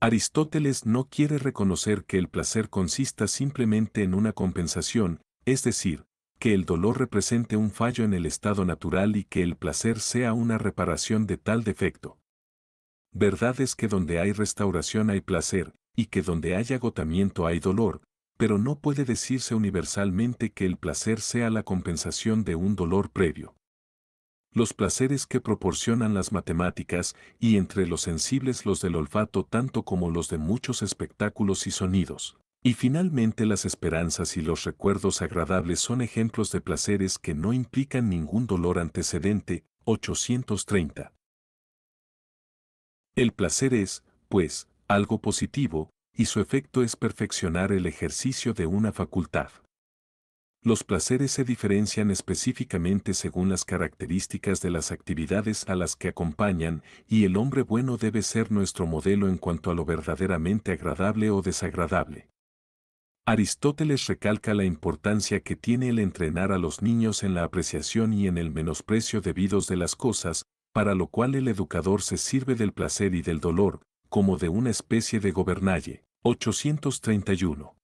Aristóteles no quiere reconocer que el placer consista simplemente en una compensación, es decir, que el dolor represente un fallo en el estado natural y que el placer sea una reparación de tal defecto. Verdad es que donde hay restauración hay placer, y que donde hay agotamiento hay dolor, pero no puede decirse universalmente que el placer sea la compensación de un dolor previo. Los placeres que proporcionan las matemáticas, y entre los sensibles los del olfato tanto como los de muchos espectáculos y sonidos, y finalmente las esperanzas y los recuerdos agradables son ejemplos de placeres que no implican ningún dolor antecedente. 830. El placer es, pues, algo positivo, y su efecto es perfeccionar el ejercicio de una facultad. Los placeres se diferencian específicamente según las características de las actividades a las que acompañan, y el hombre bueno debe ser nuestro modelo en cuanto a lo verdaderamente agradable o desagradable. Aristóteles recalca la importancia que tiene el entrenar a los niños en la apreciación y en el menosprecio debidos de las cosas, para lo cual el educador se sirve del placer y del dolor, como de una especie de gobernalle. 831.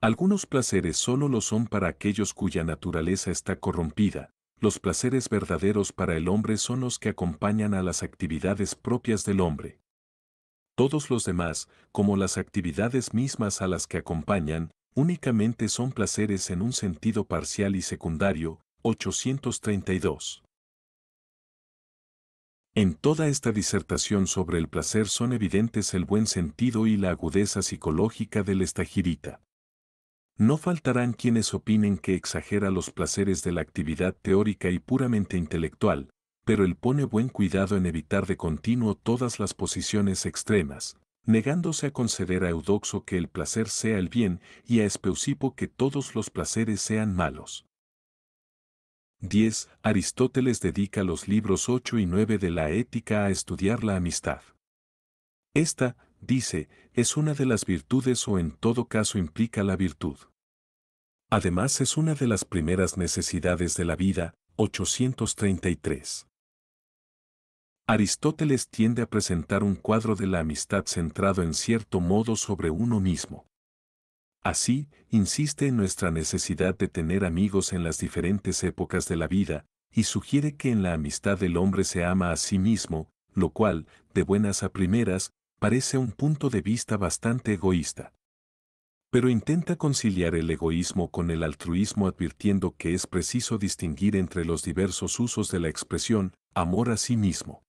Algunos placeres solo lo son para aquellos cuya naturaleza está corrompida. Los placeres verdaderos para el hombre son los que acompañan a las actividades propias del hombre. Todos los demás, como las actividades mismas a las que acompañan, únicamente son placeres en un sentido parcial y secundario, 832. En toda esta disertación sobre el placer son evidentes el buen sentido y la agudeza psicológica del estagirita. No faltarán quienes opinen que exagera los placeres de la actividad teórica y puramente intelectual, pero él pone buen cuidado en evitar de continuo todas las posiciones extremas, negándose a conceder a Eudoxo que el placer sea el bien y a Espeusipo que todos los placeres sean malos. 10. Aristóteles dedica los libros 8 y 9 de la Ética a estudiar la amistad. Esta, dice, es una de las virtudes o en todo caso implica la virtud. Además es una de las primeras necesidades de la vida, 833. Aristóteles tiende a presentar un cuadro de la amistad centrado en cierto modo sobre uno mismo. Así, insiste en nuestra necesidad de tener amigos en las diferentes épocas de la vida, y sugiere que en la amistad el hombre se ama a sí mismo, lo cual, de buenas a primeras, parece un punto de vista bastante egoísta. Pero intenta conciliar el egoísmo con el altruismo advirtiendo que es preciso distinguir entre los diversos usos de la expresión amor a sí mismo.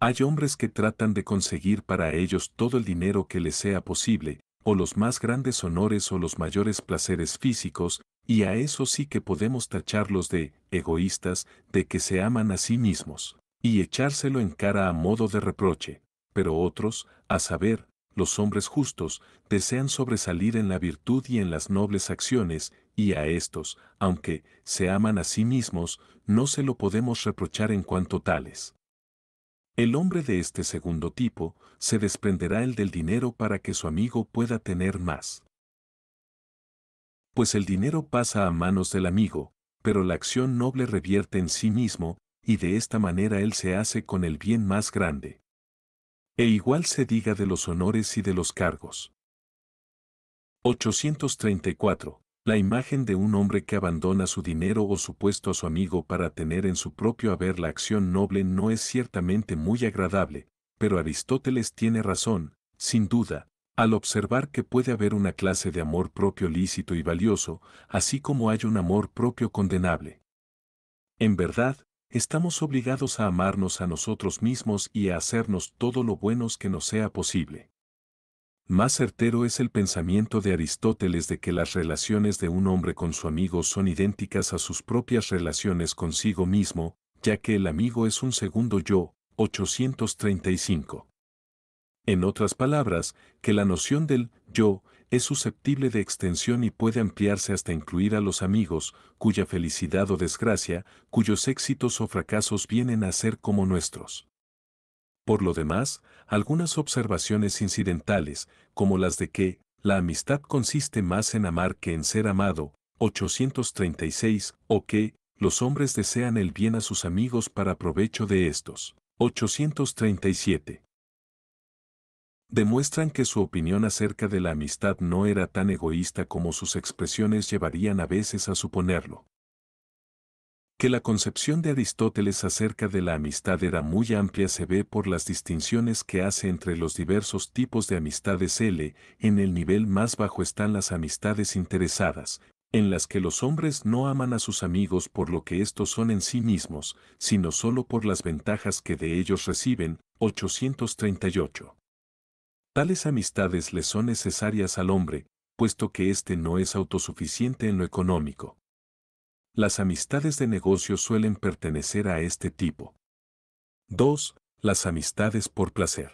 Hay hombres que tratan de conseguir para ellos todo el dinero que les sea posible, o los más grandes honores o los mayores placeres físicos, y a eso sí que podemos tacharlos de egoístas, de que se aman a sí mismos, y echárselo en cara a modo de reproche. Pero otros, a saber, los hombres justos, desean sobresalir en la virtud y en las nobles acciones, y a estos, aunque se aman a sí mismos, no se lo podemos reprochar en cuanto tales el hombre de este segundo tipo se desprenderá el del dinero para que su amigo pueda tener más. Pues el dinero pasa a manos del amigo, pero la acción noble revierte en sí mismo, y de esta manera él se hace con el bien más grande. E igual se diga de los honores y de los cargos. 834. La imagen de un hombre que abandona su dinero o su puesto a su amigo para tener en su propio haber la acción noble no es ciertamente muy agradable, pero Aristóteles tiene razón, sin duda, al observar que puede haber una clase de amor propio lícito y valioso, así como hay un amor propio condenable. En verdad, estamos obligados a amarnos a nosotros mismos y a hacernos todo lo buenos que nos sea posible más certero es el pensamiento de Aristóteles de que las relaciones de un hombre con su amigo son idénticas a sus propias relaciones consigo mismo, ya que el amigo es un segundo yo, 835. En otras palabras, que la noción del yo es susceptible de extensión y puede ampliarse hasta incluir a los amigos, cuya felicidad o desgracia, cuyos éxitos o fracasos vienen a ser como nuestros. Por lo demás, algunas observaciones incidentales, como las de que, la amistad consiste más en amar que en ser amado, 836, o que, los hombres desean el bien a sus amigos para provecho de estos, 837. Demuestran que su opinión acerca de la amistad no era tan egoísta como sus expresiones llevarían a veces a suponerlo, que la concepción de Aristóteles acerca de la amistad era muy amplia se ve por las distinciones que hace entre los diversos tipos de amistades L, en el nivel más bajo están las amistades interesadas, en las que los hombres no aman a sus amigos por lo que estos son en sí mismos, sino solo por las ventajas que de ellos reciben, 838. Tales amistades le son necesarias al hombre, puesto que éste no es autosuficiente en lo económico las amistades de negocio suelen pertenecer a este tipo. 2. Las amistades por placer.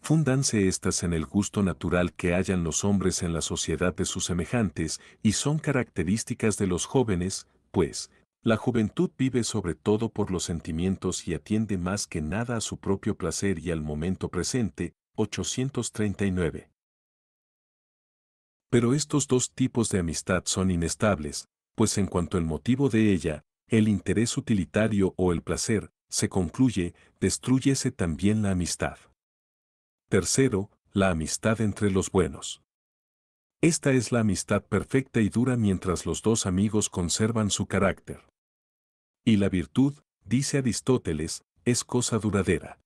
Fúndanse estas en el gusto natural que hallan los hombres en la sociedad de sus semejantes y son características de los jóvenes, pues, la juventud vive sobre todo por los sentimientos y atiende más que nada a su propio placer y al momento presente, 839. Pero estos dos tipos de amistad son inestables, pues en cuanto el motivo de ella, el interés utilitario o el placer, se concluye, destruyese también la amistad. Tercero, la amistad entre los buenos. Esta es la amistad perfecta y dura mientras los dos amigos conservan su carácter. Y la virtud, dice Aristóteles, es cosa duradera.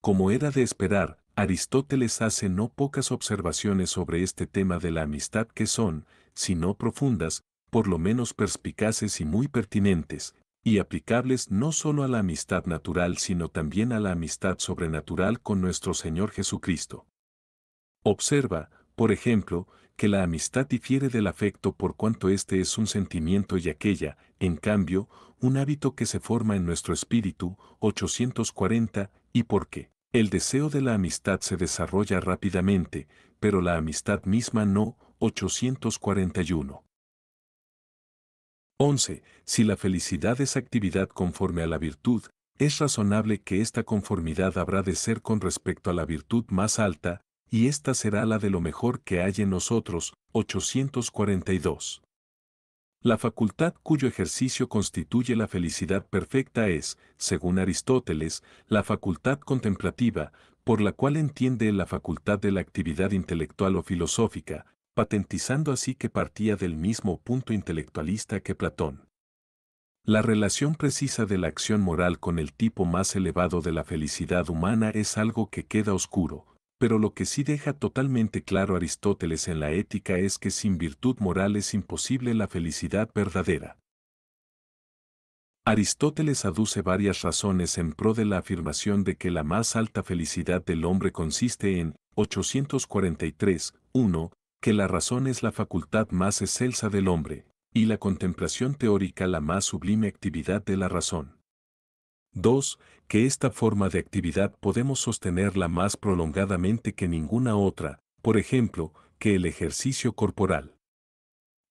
Como era de esperar, Aristóteles hace no pocas observaciones sobre este tema de la amistad que son, si no profundas, por lo menos perspicaces y muy pertinentes, y aplicables no solo a la amistad natural sino también a la amistad sobrenatural con nuestro Señor Jesucristo. Observa, por ejemplo, que la amistad difiere del afecto por cuanto éste es un sentimiento y aquella, en cambio, un hábito que se forma en nuestro espíritu, 840, y por qué. El deseo de la amistad se desarrolla rápidamente, pero la amistad misma no. 841. 11. Si la felicidad es actividad conforme a la virtud, es razonable que esta conformidad habrá de ser con respecto a la virtud más alta, y esta será la de lo mejor que hay en nosotros. 842. La facultad cuyo ejercicio constituye la felicidad perfecta es, según Aristóteles, la facultad contemplativa, por la cual entiende la facultad de la actividad intelectual o filosófica, patentizando así que partía del mismo punto intelectualista que Platón. La relación precisa de la acción moral con el tipo más elevado de la felicidad humana es algo que queda oscuro, pero lo que sí deja totalmente claro Aristóteles en la ética es que sin virtud moral es imposible la felicidad verdadera. Aristóteles aduce varias razones en pro de la afirmación de que la más alta felicidad del hombre consiste en, 843, 1, que la razón es la facultad más excelsa del hombre, y la contemplación teórica la más sublime actividad de la razón. 2. Que esta forma de actividad podemos sostenerla más prolongadamente que ninguna otra, por ejemplo, que el ejercicio corporal.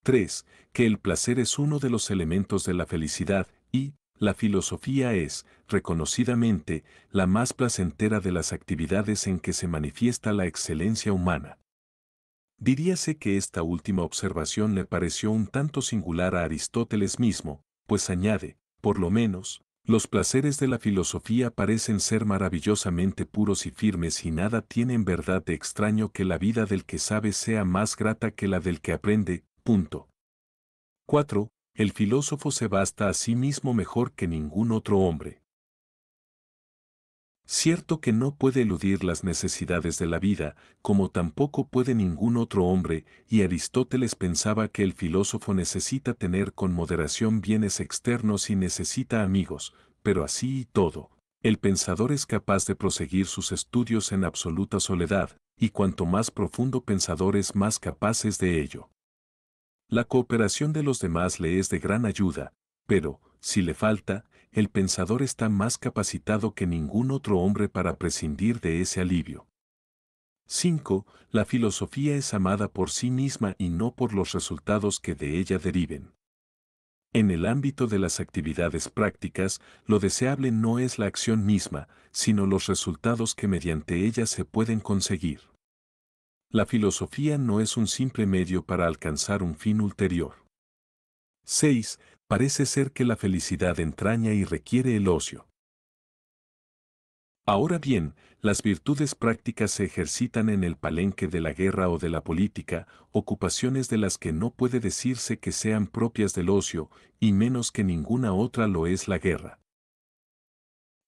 3. Que el placer es uno de los elementos de la felicidad y, la filosofía es, reconocidamente, la más placentera de las actividades en que se manifiesta la excelencia humana. Diríase que esta última observación le pareció un tanto singular a Aristóteles mismo, pues añade, por lo menos, los placeres de la filosofía parecen ser maravillosamente puros y firmes y nada tiene en verdad de extraño que la vida del que sabe sea más grata que la del que aprende, 4. El filósofo se basta a sí mismo mejor que ningún otro hombre. Cierto que no puede eludir las necesidades de la vida, como tampoco puede ningún otro hombre, y Aristóteles pensaba que el filósofo necesita tener con moderación bienes externos y necesita amigos, pero así y todo, el pensador es capaz de proseguir sus estudios en absoluta soledad, y cuanto más profundo pensador es más es de ello. La cooperación de los demás le es de gran ayuda, pero, si le falta, el pensador está más capacitado que ningún otro hombre para prescindir de ese alivio. 5. La filosofía es amada por sí misma y no por los resultados que de ella deriven. En el ámbito de las actividades prácticas, lo deseable no es la acción misma, sino los resultados que mediante ella se pueden conseguir. La filosofía no es un simple medio para alcanzar un fin ulterior. 6 parece ser que la felicidad entraña y requiere el ocio. Ahora bien, las virtudes prácticas se ejercitan en el palenque de la guerra o de la política, ocupaciones de las que no puede decirse que sean propias del ocio, y menos que ninguna otra lo es la guerra.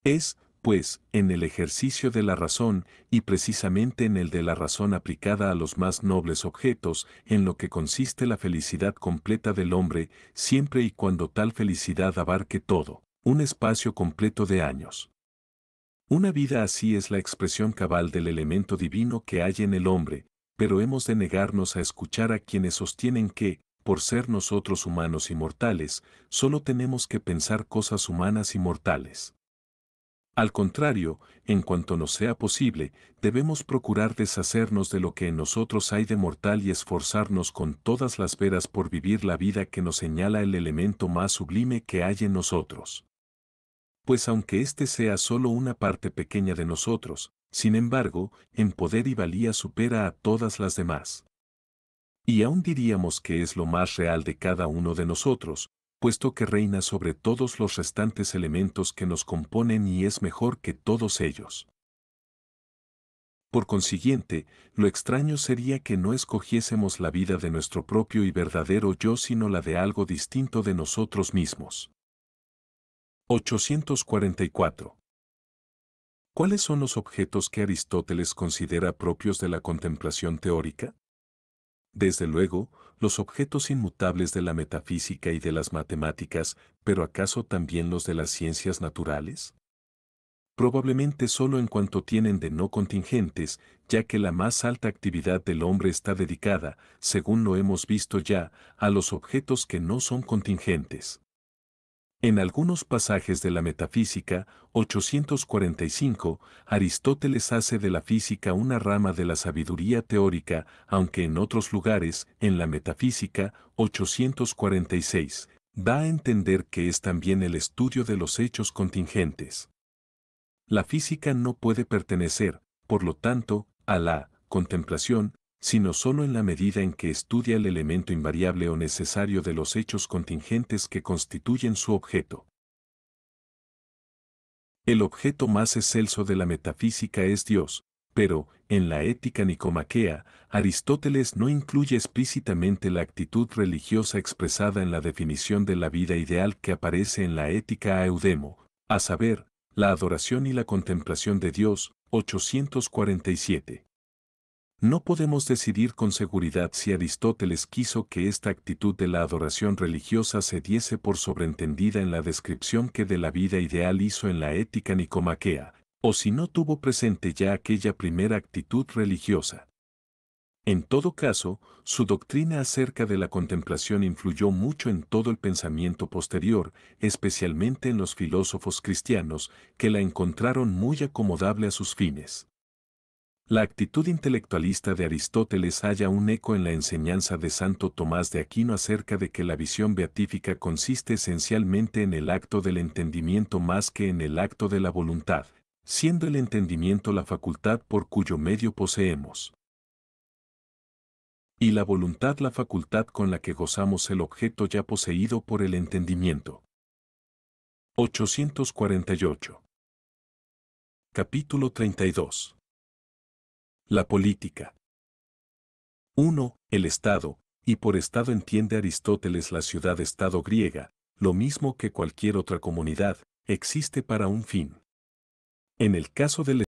Es, pues, en el ejercicio de la razón, y precisamente en el de la razón aplicada a los más nobles objetos, en lo que consiste la felicidad completa del hombre, siempre y cuando tal felicidad abarque todo, un espacio completo de años. Una vida así es la expresión cabal del elemento divino que hay en el hombre, pero hemos de negarnos a escuchar a quienes sostienen que, por ser nosotros humanos y mortales, solo tenemos que pensar cosas humanas y mortales. Al contrario, en cuanto nos sea posible, debemos procurar deshacernos de lo que en nosotros hay de mortal y esforzarnos con todas las veras por vivir la vida que nos señala el elemento más sublime que hay en nosotros. Pues aunque éste sea solo una parte pequeña de nosotros, sin embargo, en poder y valía supera a todas las demás. Y aún diríamos que es lo más real de cada uno de nosotros, puesto que reina sobre todos los restantes elementos que nos componen y es mejor que todos ellos. Por consiguiente, lo extraño sería que no escogiésemos la vida de nuestro propio y verdadero yo sino la de algo distinto de nosotros mismos. 844. ¿Cuáles son los objetos que Aristóteles considera propios de la contemplación teórica? desde luego, los objetos inmutables de la metafísica y de las matemáticas, pero acaso también los de las ciencias naturales? Probablemente solo en cuanto tienen de no contingentes, ya que la más alta actividad del hombre está dedicada, según lo hemos visto ya, a los objetos que no son contingentes. En algunos pasajes de la Metafísica 845, Aristóteles hace de la física una rama de la sabiduría teórica, aunque en otros lugares, en la Metafísica 846, da a entender que es también el estudio de los hechos contingentes. La física no puede pertenecer, por lo tanto, a la contemplación, sino solo en la medida en que estudia el elemento invariable o necesario de los hechos contingentes que constituyen su objeto. El objeto más excelso de la metafísica es Dios, pero, en la ética nicomaquea, Aristóteles no incluye explícitamente la actitud religiosa expresada en la definición de la vida ideal que aparece en la ética a Eudemo, a saber, la adoración y la contemplación de Dios, 847. No podemos decidir con seguridad si Aristóteles quiso que esta actitud de la adoración religiosa se diese por sobreentendida en la descripción que de la vida ideal hizo en la ética nicomaquea, o si no tuvo presente ya aquella primera actitud religiosa. En todo caso, su doctrina acerca de la contemplación influyó mucho en todo el pensamiento posterior, especialmente en los filósofos cristianos, que la encontraron muy acomodable a sus fines. La actitud intelectualista de Aristóteles halla un eco en la enseñanza de Santo Tomás de Aquino acerca de que la visión beatífica consiste esencialmente en el acto del entendimiento más que en el acto de la voluntad, siendo el entendimiento la facultad por cuyo medio poseemos. Y la voluntad la facultad con la que gozamos el objeto ya poseído por el entendimiento. 848 Capítulo 32 la política. 1. El Estado, y por Estado entiende Aristóteles la ciudad-estado griega, lo mismo que cualquier otra comunidad, existe para un fin. En el caso del